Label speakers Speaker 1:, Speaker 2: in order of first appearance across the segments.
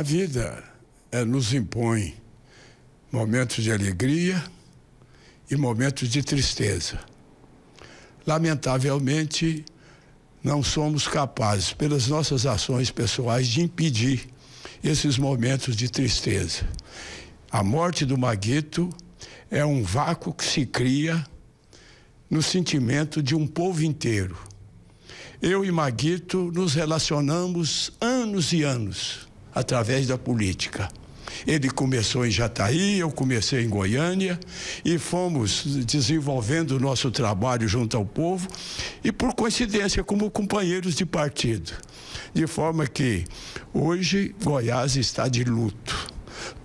Speaker 1: A vida é, nos impõe momentos de alegria e momentos de tristeza. Lamentavelmente, não somos capazes, pelas nossas ações pessoais, de impedir esses momentos de tristeza. A morte do Maguito é um vácuo que se cria no sentimento de um povo inteiro. Eu e Maguito nos relacionamos anos e anos através da política. Ele começou em Jataí, eu comecei em Goiânia e fomos desenvolvendo o nosso trabalho junto ao povo e, por coincidência, como companheiros de partido. De forma que hoje Goiás está de luto.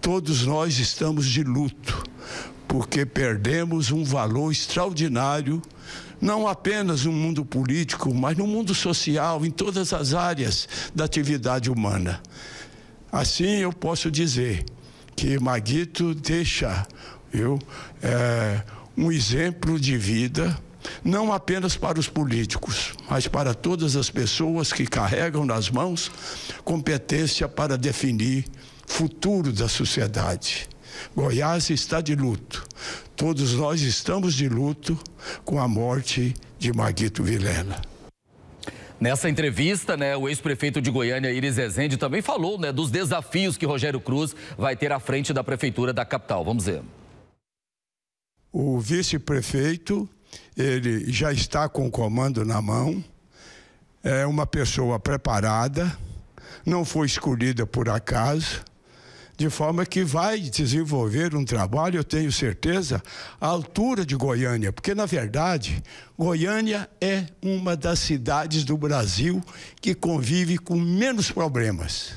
Speaker 1: Todos nós estamos de luto, porque perdemos um valor extraordinário não apenas no mundo político, mas no mundo social, em todas as áreas da atividade humana. Assim eu posso dizer que Maguito deixa viu, é, eh, um exemplo de vida, não apenas para os políticos, mas para todas as pessoas que carregam nas mãos competência para definir futuro da sociedade. Goiás está de luto. Todos nós estamos de luto com a morte de Maguito Vilela.
Speaker 2: Nessa entrevista, né, o ex-prefeito de Goiânia, Iris Ezende, também falou né, dos desafios que Rogério Cruz vai ter à frente da prefeitura da capital. Vamos ver.
Speaker 1: O vice-prefeito, ele já está com o comando na mão, é uma pessoa preparada, não foi escolhida por acaso de forma que vai desenvolver um trabalho, eu tenho certeza, à altura de Goiânia, porque, na verdade, Goiânia é uma das cidades do Brasil que convive com menos problemas.